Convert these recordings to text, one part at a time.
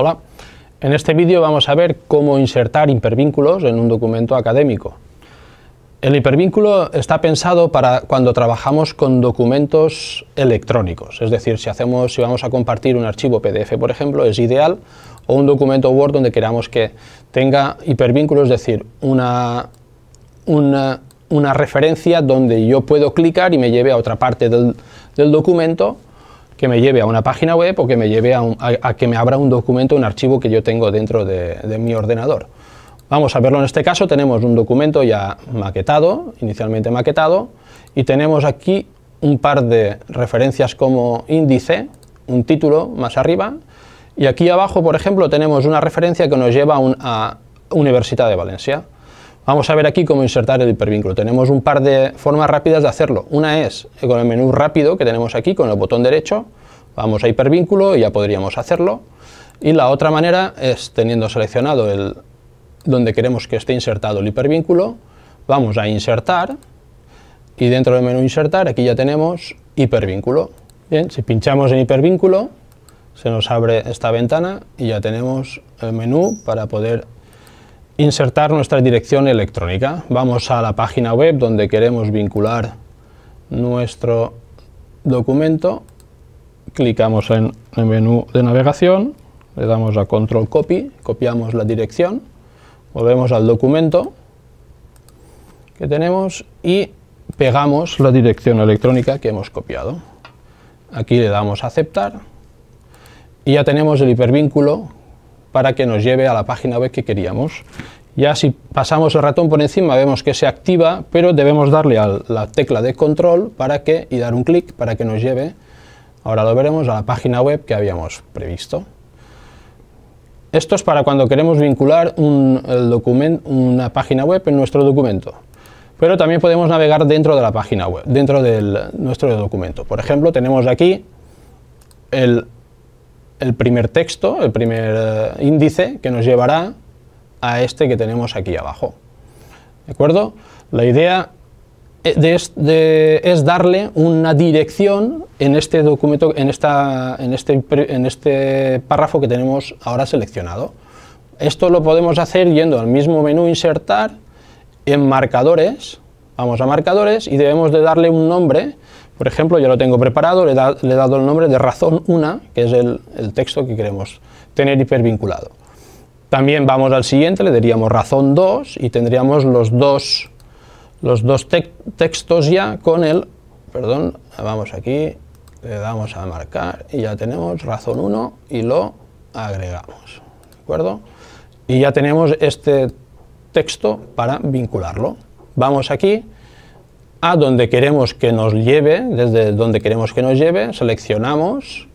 Hola, en este vídeo vamos a ver cómo insertar hipervínculos en un documento académico. El hipervínculo está pensado para cuando trabajamos con documentos electrónicos, es decir, si, hacemos, si vamos a compartir un archivo PDF, por ejemplo, es ideal, o un documento Word donde queramos que tenga hipervínculos, es decir, una, referencia donde yo puedo clicar y me lleve a otra parte del documento que me lleve a una página web o que me lleve a, que me abra un documento, un archivo que yo tengo dentro de, mi ordenador. Vamos a verlo en este caso, tenemos un documento ya maquetado, inicialmente maquetado, y tenemos aquí un par de referencias como índice, un título más arriba, y aquí abajo, por ejemplo, tenemos una referencia que nos lleva a, a Universidad de Valencia. Vamos a ver aquí cómo insertar el hipervínculo. Tenemos un par de formas rápidas de hacerlo. Una es con el menú rápido que tenemos aquí, con el botón derecho, vamos a hipervínculo y ya podríamos hacerlo. Y la otra manera es teniendo seleccionado el, donde queremos que esté insertado el hipervínculo, vamos a insertar y dentro del menú insertar aquí ya tenemos hipervínculo. Bien, si pinchamos en hipervínculo se nos abre esta ventana y ya tenemos el menú para poder insertar nuestra dirección electrónica. Vamos a la página web donde queremos vincular nuestro documento. Clicamos en el menú de navegación, le damos a control copy, copiamos la dirección, volvemos al documento que tenemos y pegamos la dirección electrónica que hemos copiado. Aquí le damos a aceptar y ya tenemos el hipervínculo para que nos lleve a la página web que queríamos. Ya si pasamos el ratón por encima vemos que se activa, pero debemos darle a la tecla de control para que, y dar un clic para que nos lleve, ahora lo veremos, a la página web que habíamos previsto. Esto es para cuando queremos vincular un, una página web en nuestro documento. Pero también podemos navegar dentro de la página web, dentro de nuestro documento. Por ejemplo, tenemos aquí el el primer texto, el primer eh, índice que nos llevará a este que tenemos aquí abajo. ¿De acuerdo? La idea eh, es darle una dirección en este documento, en, esta, este, en este párrafo que tenemos ahora seleccionado. Esto lo podemos hacer yendo al mismo menú insertar en marcadores, vamos a marcadores y debemos de darle un nombre por ejemplo, ya lo tengo preparado, le, he dado el nombre de razón 1, que es el, texto que queremos tener hipervinculado. También vamos al siguiente, le daríamos razón 2 y tendríamos los dos, los dos textos ya con el, perdón, vamos aquí, le damos a marcar y ya tenemos razón 1 y lo agregamos, ¿de acuerdo? Y ya tenemos este texto para vincularlo. Vamos aquí, a donde queremos que nos lleve, desde donde queremos que nos lleve, seleccionamos,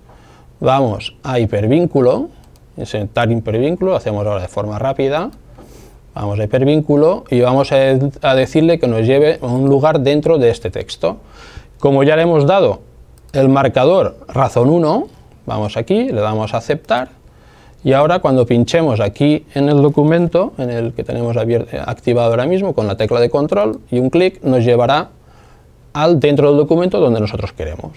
vamos a hipervínculo, insertar hipervínculo, hacemos ahora de forma rápida, vamos a hipervínculo y vamos a, decirle que nos lleve a un lugar dentro de este texto. Como ya le hemos dado el marcador razón 1, vamos aquí, le damos a aceptar y ahora cuando pinchemos aquí en el documento, en el que tenemos activado ahora mismo con la tecla de control y un clic, nos llevará al dentro del documento donde nosotros queremos.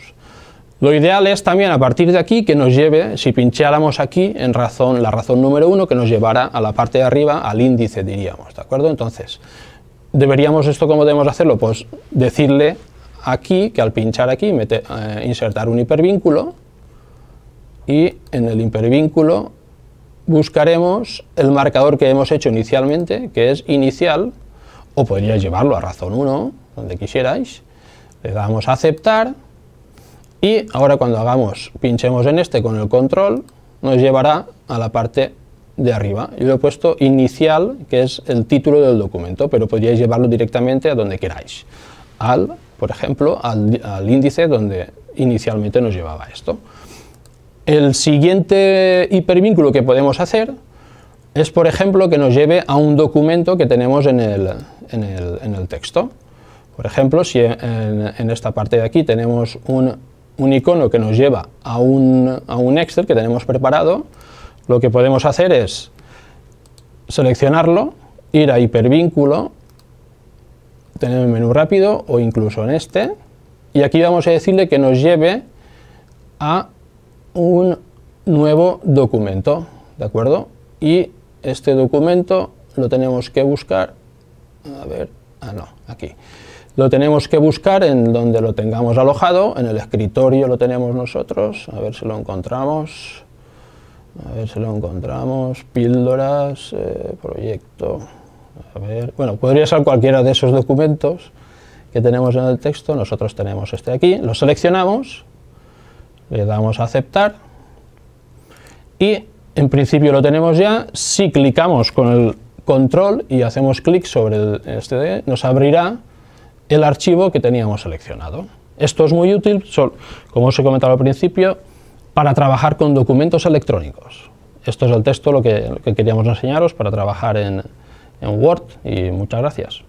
Lo ideal es también a partir de aquí que nos lleve, si pincháramos aquí en razón, la razón número uno, que nos llevara a la parte de arriba, al índice diríamos, ¿de acuerdo? Entonces, deberíamos esto, ¿cómo debemos hacerlo? Pues decirle aquí que al pinchar aquí, eh, insertar un hipervínculo y en el hipervínculo buscaremos el marcador que hemos hecho inicialmente, que es inicial, o podría llevarlo a razón 1, donde quisierais, le damos a aceptar y ahora cuando hagamos, pinchemos en este con el control, nos llevará a la parte de arriba. Yo le he puesto inicial, que es el título del documento, pero podríais llevarlo directamente a donde queráis. Al, por ejemplo, al, índice donde inicialmente nos llevaba esto. El siguiente hipervínculo que podemos hacer es, por ejemplo, que nos lleve a un documento que tenemos en el texto. Por ejemplo, si en, esta parte de aquí tenemos un, icono que nos lleva a un, a Excel que tenemos preparado, lo que podemos hacer es seleccionarlo, ir a hipervínculo, tener el menú rápido o incluso en este, y aquí vamos a decirle que nos lleve a un nuevo documento, ¿de acuerdo? Y este documento lo tenemos que buscar, a ver, ah no, aquí lo tenemos que buscar en donde lo tengamos alojado, en el escritorio lo tenemos nosotros, a ver si lo encontramos, a ver si lo encontramos, píldoras, eh, proyecto, a ver, bueno, podría ser cualquiera de esos documentos que tenemos en el texto, nosotros tenemos este aquí, lo seleccionamos, le damos a aceptar y en principio lo tenemos ya, si clicamos con el control y hacemos clic sobre el, este, nos abrirá el archivo que teníamos seleccionado. Esto es muy útil, como os he comentado al principio, para trabajar con documentos electrónicos. Esto es el texto lo que, queríamos enseñaros para trabajar en Word y muchas gracias.